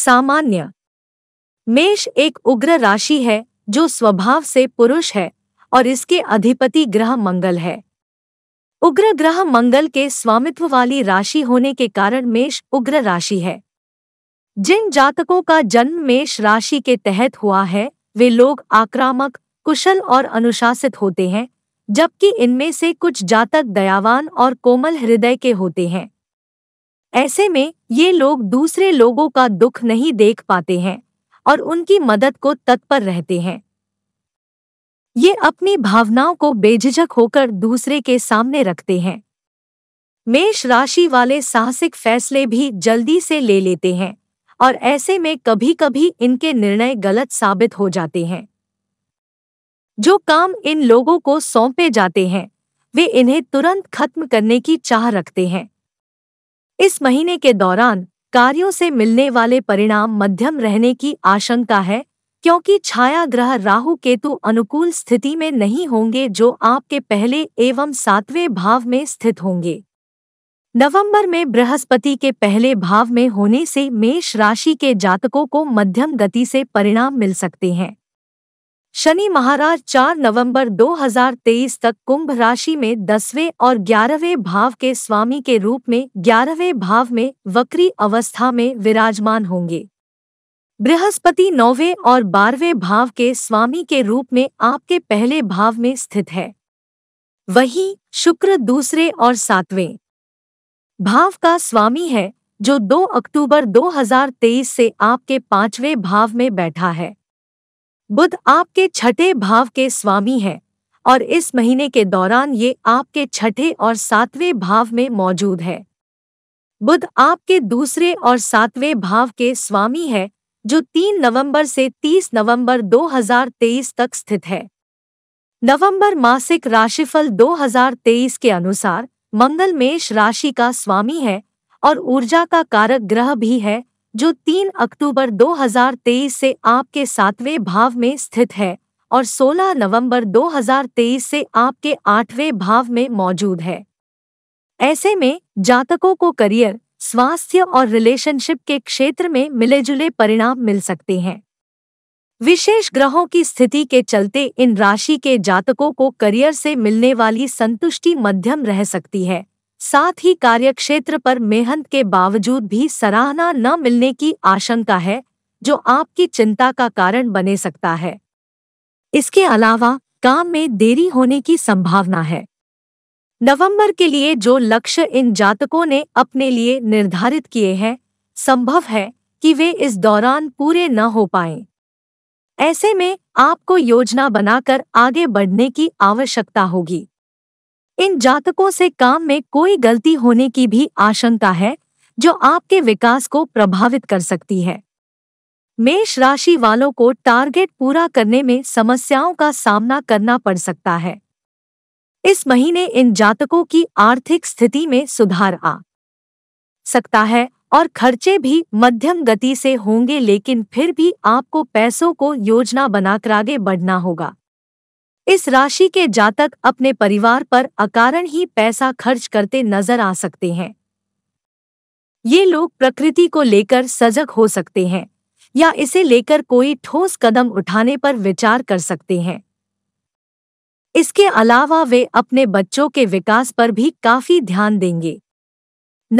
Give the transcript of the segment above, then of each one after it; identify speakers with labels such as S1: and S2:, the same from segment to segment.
S1: सामान्य मेष एक उग्र राशि है जो स्वभाव से पुरुष है और इसके अधिपति ग्रह मंगल है उग्र ग्रह मंगल के स्वामित्व वाली राशि होने के कारण मेष उग्र राशि है जिन जातकों का जन्म मेष राशि के तहत हुआ है वे लोग आक्रामक कुशल और अनुशासित होते हैं जबकि इनमें से कुछ जातक दयावान और कोमल हृदय के होते हैं ऐसे में ये लोग दूसरे लोगों का दुख नहीं देख पाते हैं और उनकी मदद को तत्पर रहते हैं ये अपनी भावनाओं को बेझिझक होकर दूसरे के सामने रखते हैं मेष राशि वाले साहसिक फैसले भी जल्दी से ले लेते हैं और ऐसे में कभी कभी इनके निर्णय गलत साबित हो जाते हैं जो काम इन लोगों को सौंपे जाते हैं वे इन्हें तुरंत खत्म करने की चाह रखते हैं इस महीने के दौरान कार्यों से मिलने वाले परिणाम मध्यम रहने की आशंका है क्योंकि छाया ग्रह राहु केतु अनुकूल स्थिति में नहीं होंगे जो आपके पहले एवं सातवें भाव में स्थित होंगे नवंबर में बृहस्पति के पहले भाव में होने से मेष राशि के जातकों को मध्यम गति से परिणाम मिल सकते हैं शनि महाराज 4 नवंबर 2023 तक कुंभ राशि में दसवें और ग्यारहवें भाव के स्वामी के रूप में ग्यारहवें भाव में वक्री अवस्था में विराजमान होंगे बृहस्पति नौवें और बारहवें भाव के स्वामी के रूप में आपके पहले भाव में स्थित है वहीं शुक्र दूसरे और सातवें भाव का स्वामी है जो 2 अक्टूबर 2023 से आपके पांचवें भाव में बैठा है बुध आपके छठे भाव के स्वामी हैं और इस महीने के दौरान ये आपके छठे और सातवें भाव में मौजूद है बुध आपके दूसरे और सातवें भाव के स्वामी है जो 3 नवंबर से 30 नवंबर 2023 तक स्थित है नवंबर मासिक राशिफल 2023 के अनुसार मंगल मेष राशि का स्वामी है और ऊर्जा का कारक ग्रह भी है जो 3 अक्टूबर 2023 से आपके सातवें भाव में स्थित है और 16 नवंबर 2023 से आपके आठवें भाव में मौजूद है ऐसे में जातकों को करियर स्वास्थ्य और रिलेशनशिप के क्षेत्र में मिले जुले परिणाम मिल सकते हैं विशेष ग्रहों की स्थिति के चलते इन राशि के जातकों को करियर से मिलने वाली संतुष्टि मध्यम रह सकती है साथ ही कार्यक्षेत्र पर मेहनत के बावजूद भी सराहना न मिलने की आशंका है जो आपकी चिंता का कारण बने सकता है इसके अलावा काम में देरी होने की संभावना है नवंबर के लिए जो लक्ष्य इन जातकों ने अपने लिए निर्धारित किए हैं संभव है कि वे इस दौरान पूरे न हो पाए ऐसे में आपको योजना बनाकर आगे बढ़ने की आवश्यकता होगी इन जातकों से काम में कोई गलती होने की भी आशंका है जो आपके विकास को प्रभावित कर सकती है मेष राशि वालों को टारगेट पूरा करने में समस्याओं का सामना करना पड़ सकता है इस महीने इन जातकों की आर्थिक स्थिति में सुधार आ सकता है और खर्चे भी मध्यम गति से होंगे लेकिन फिर भी आपको पैसों को योजना बनाकर आगे बढ़ना होगा इस राशि के जातक अपने परिवार पर अकारण ही पैसा खर्च करते नजर आ सकते हैं ये लोग प्रकृति को लेकर सजग हो सकते हैं या इसे लेकर कोई ठोस कदम उठाने पर विचार कर सकते हैं इसके अलावा वे अपने बच्चों के विकास पर भी काफी ध्यान देंगे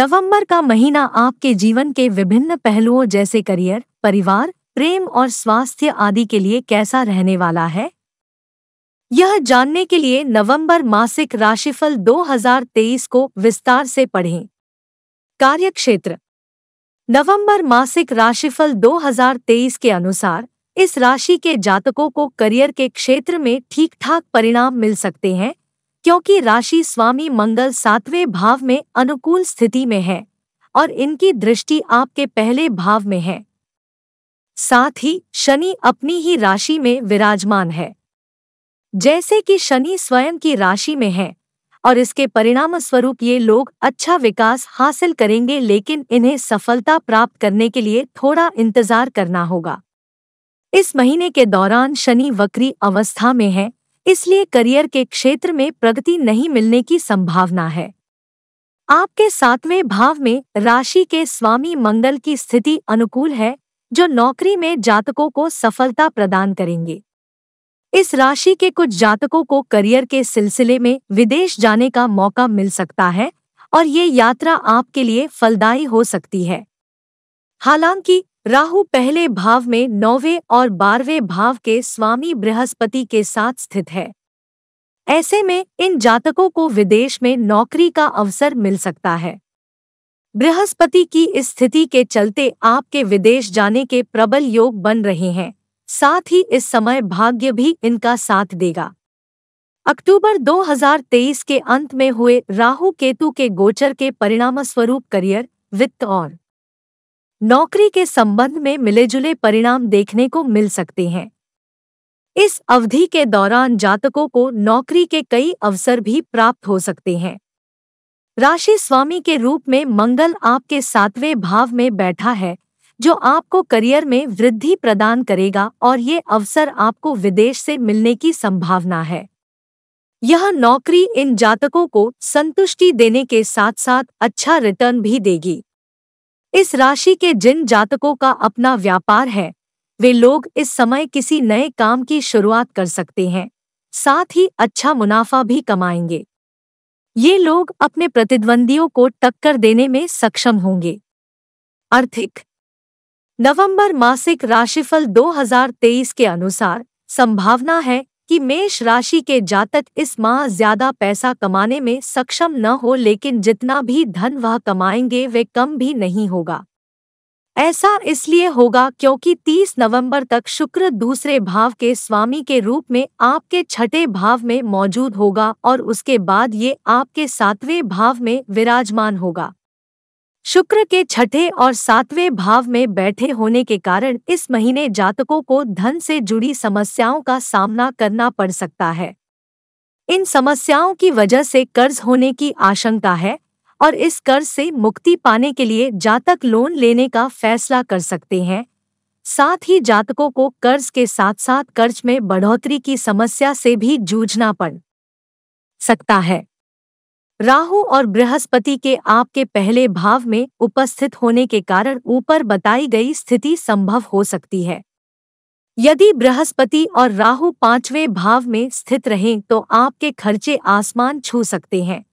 S1: नवंबर का महीना आपके जीवन के विभिन्न पहलुओं जैसे करियर परिवार प्रेम और स्वास्थ्य आदि के लिए कैसा रहने वाला है यह जानने के लिए नवंबर मासिक राशिफल 2023 को विस्तार से पढ़ें कार्यक्षेत्र नवंबर मासिक राशिफल 2023 के अनुसार इस राशि के जातकों को करियर के क्षेत्र में ठीक ठाक परिणाम मिल सकते हैं क्योंकि राशि स्वामी मंगल सातवें भाव में अनुकूल स्थिति में है और इनकी दृष्टि आपके पहले भाव में है साथ ही शनि अपनी ही राशि में विराजमान है जैसे कि शनि स्वयं की राशि में है और इसके परिणाम स्वरूप ये लोग अच्छा विकास हासिल करेंगे लेकिन इन्हें सफलता प्राप्त करने के लिए थोड़ा इंतजार करना होगा इस महीने के दौरान शनि वक्री अवस्था में है इसलिए करियर के क्षेत्र में प्रगति नहीं मिलने की संभावना है आपके सातवें भाव में राशि के स्वामी मंगल की स्थिति अनुकूल है जो नौकरी में जातकों को सफलता प्रदान करेंगे इस राशि के कुछ जातकों को करियर के सिलसिले में विदेश जाने का मौका मिल सकता है और ये यात्रा आपके लिए फलदायी हो सकती है हालांकि राहु पहले भाव में नौवे और बारहवें भाव के स्वामी बृहस्पति के साथ स्थित है ऐसे में इन जातकों को विदेश में नौकरी का अवसर मिल सकता है बृहस्पति की स्थिति के चलते आपके विदेश जाने के प्रबल योग बन रहे हैं साथ ही इस समय भाग्य भी इनका साथ देगा अक्टूबर 2023 के अंत में हुए राहु केतु के गोचर के परिणाम स्वरूप करियर वित्त और नौकरी के संबंध में मिले जुले परिणाम देखने को मिल सकते हैं इस अवधि के दौरान जातकों को नौकरी के कई अवसर भी प्राप्त हो सकते हैं राशि स्वामी के रूप में मंगल आपके सातवें भाव में बैठा है जो आपको करियर में वृद्धि प्रदान करेगा और ये अवसर आपको विदेश से मिलने की संभावना है यह नौकरी इन जातकों को संतुष्टि देने के साथ साथ अच्छा रिटर्न भी देगी इस राशि के जिन जातकों का अपना व्यापार है वे लोग इस समय किसी नए काम की शुरुआत कर सकते हैं साथ ही अच्छा मुनाफा भी कमाएंगे ये लोग अपने प्रतिद्वंदियों को टक्कर देने में सक्षम होंगे आर्थिक नवंबर मासिक राशिफल 2023 के अनुसार संभावना है कि मेष राशि के जातक इस माह ज्यादा पैसा कमाने में सक्षम न हो लेकिन जितना भी धन वह कमाएंगे वे कम भी नहीं होगा ऐसा इसलिए होगा क्योंकि 30 नवंबर तक शुक्र दूसरे भाव के स्वामी के रूप में आपके छठे भाव में मौजूद होगा और उसके बाद ये आपके सातवें भाव में विराजमान होगा शुक्र के छठे और सातवें भाव में बैठे होने के कारण इस महीने जातकों को धन से जुड़ी समस्याओं का सामना करना पड़ सकता है इन समस्याओं की वजह से कर्ज होने की आशंका है और इस कर्ज से मुक्ति पाने के लिए जातक लोन लेने का फैसला कर सकते हैं साथ ही जातकों को कर्ज के साथ साथ कर्ज में बढ़ोतरी की समस्या से भी जूझना पड़ सकता है राहु और बृहस्पति के आपके पहले भाव में उपस्थित होने के कारण ऊपर बताई गई स्थिति संभव हो सकती है यदि बृहस्पति और राहु पांचवें भाव में स्थित रहें तो आपके खर्चे आसमान छू सकते हैं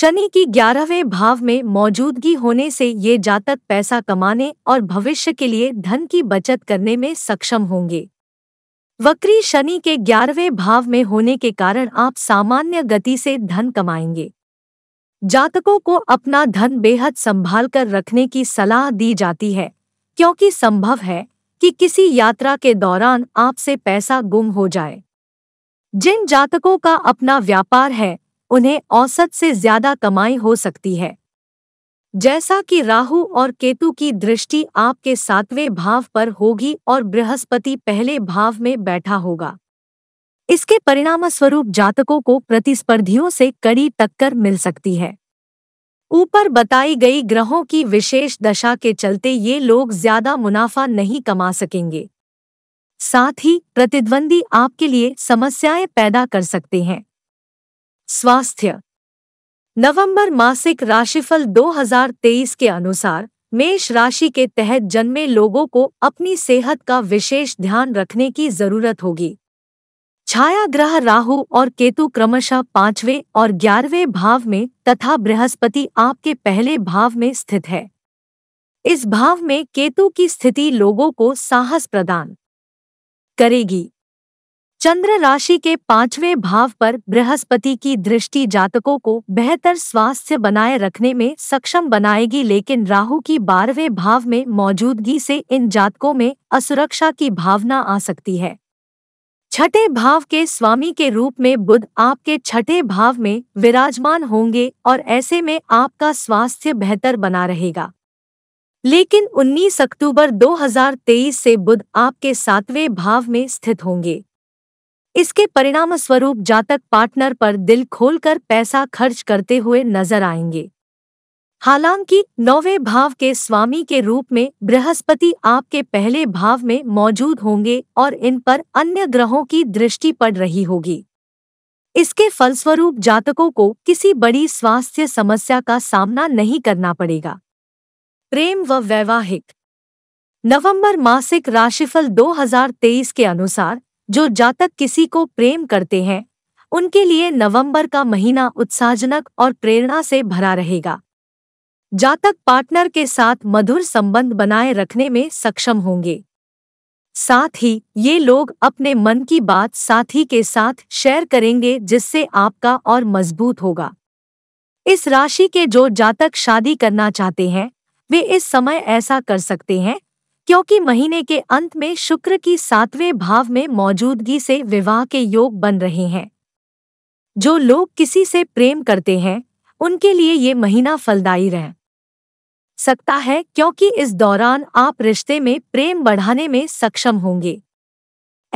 S1: शनि की ग्यारहवें भाव में मौजूदगी होने से ये जातक पैसा कमाने और भविष्य के लिए धन की बचत करने में सक्षम होंगे वक्री शनि के ग्यारहवें भाव में होने के कारण आप सामान्य गति से धन कमाएंगे जातकों को अपना धन बेहद संभाल कर रखने की सलाह दी जाती है क्योंकि संभव है कि किसी यात्रा के दौरान आपसे पैसा गुम हो जाए जिन जातकों का अपना व्यापार है उन्हें औसत से ज्यादा कमाई हो सकती है जैसा कि राहु और केतु की दृष्टि आपके सातवें भाव पर होगी और बृहस्पति पहले भाव में बैठा होगा इसके परिणामस्वरूप जातकों को प्रतिस्पर्धियों से कड़ी टक्कर मिल सकती है ऊपर बताई गई ग्रहों की विशेष दशा के चलते ये लोग ज्यादा मुनाफा नहीं कमा सकेंगे साथ ही प्रतिद्वंदी आपके लिए समस्याएं पैदा कर सकते हैं स्वास्थ्य नवंबर मासिक राशिफल 2023 के अनुसार मेष राशि के तहत जन्मे लोगों को अपनी सेहत का विशेष ध्यान रखने की जरूरत होगी छाया ग्रह राहु और केतु क्रमशः पांचवें और ग्यारहवें भाव में तथा बृहस्पति आपके पहले भाव में स्थित है इस भाव में केतु की स्थिति लोगों को साहस प्रदान करेगी चंद्र राशि के पांचवें भाव पर बृहस्पति की दृष्टि जातकों को बेहतर स्वास्थ्य बनाए रखने में सक्षम बनाएगी लेकिन राहु की बारहवें भाव में मौजूदगी से इन जातकों में असुरक्षा की भावना आ सकती है छठे भाव के स्वामी के रूप में बुध आपके छठे भाव में विराजमान होंगे और ऐसे में आपका स्वास्थ्य बेहतर बना रहेगा लेकिन 19 अक्टूबर 2023 से बुध आपके सातवें भाव में स्थित होंगे इसके परिणाम स्वरूप जातक पार्टनर पर दिल खोलकर पैसा खर्च करते हुए नजर आएंगे हालांकि नौवे भाव के स्वामी के रूप में बृहस्पति आपके पहले भाव में मौजूद होंगे और इन पर अन्य ग्रहों की दृष्टि पड़ रही होगी इसके फलस्वरूप जातकों को किसी बड़ी स्वास्थ्य समस्या का सामना नहीं करना पड़ेगा प्रेम व वैवाहिक नवंबर मासिक राशिफल 2023 के अनुसार जो जातक किसी को प्रेम करते हैं उनके लिए नवंबर का महीना उत्साहजनक और प्रेरणा से भरा रहेगा जातक पार्टनर के साथ मधुर संबंध बनाए रखने में सक्षम होंगे साथ ही ये लोग अपने मन की बात साथी के साथ शेयर करेंगे जिससे आपका और मजबूत होगा इस राशि के जो जातक शादी करना चाहते हैं वे इस समय ऐसा कर सकते हैं क्योंकि महीने के अंत में शुक्र की सातवें भाव में मौजूदगी से विवाह के योग बन रहे हैं जो लोग किसी से प्रेम करते हैं उनके लिए ये महीना फलदायी रह सकता है क्योंकि इस दौरान आप रिश्ते में प्रेम बढ़ाने में सक्षम होंगे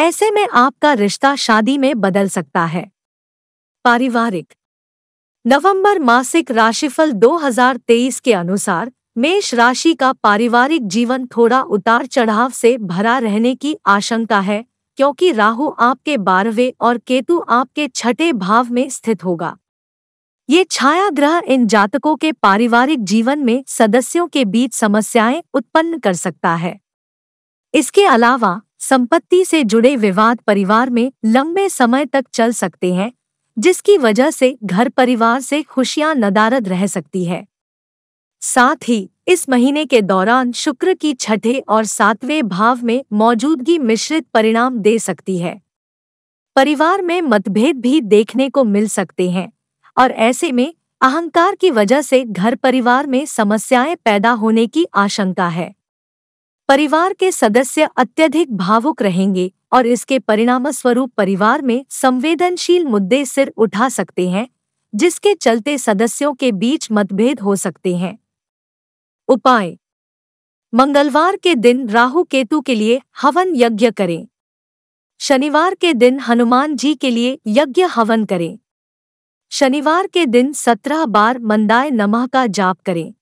S1: ऐसे में आपका रिश्ता शादी में बदल सकता है पारिवारिक नवंबर मासिक राशिफल 2023 के अनुसार मेष राशि का पारिवारिक जीवन थोड़ा उतार चढ़ाव से भरा रहने की आशंका है क्योंकि राहु आपके बारहवें और केतु आपके छठे भाव में स्थित होगा ये छाया ग्रह इन जातकों के पारिवारिक जीवन में सदस्यों के बीच समस्याएं उत्पन्न कर सकता है इसके अलावा संपत्ति से जुड़े विवाद परिवार में लंबे समय तक चल सकते हैं जिसकी वजह से घर परिवार से खुशियां नदारद रह सकती है साथ ही इस महीने के दौरान शुक्र की छठे और सातवें भाव में मौजूदगी मिश्रित परिणाम दे सकती है परिवार में मतभेद भी देखने को मिल सकते हैं और ऐसे में अहंकार की वजह से घर परिवार में समस्याएं पैदा होने की आशंका है परिवार के सदस्य अत्यधिक भावुक रहेंगे और इसके परिणाम स्वरूप परिवार में संवेदनशील मुद्दे सिर उठा सकते हैं जिसके चलते सदस्यों के बीच मतभेद हो सकते हैं उपाय मंगलवार के दिन राहु केतु के लिए हवन यज्ञ करें शनिवार के दिन हनुमान जी के लिए यज्ञ हवन करें शनिवार के दिन सत्रह बार मंदाय नमः का जाप करें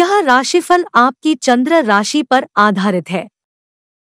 S1: यह राशिफल आपकी चंद्र राशि पर आधारित है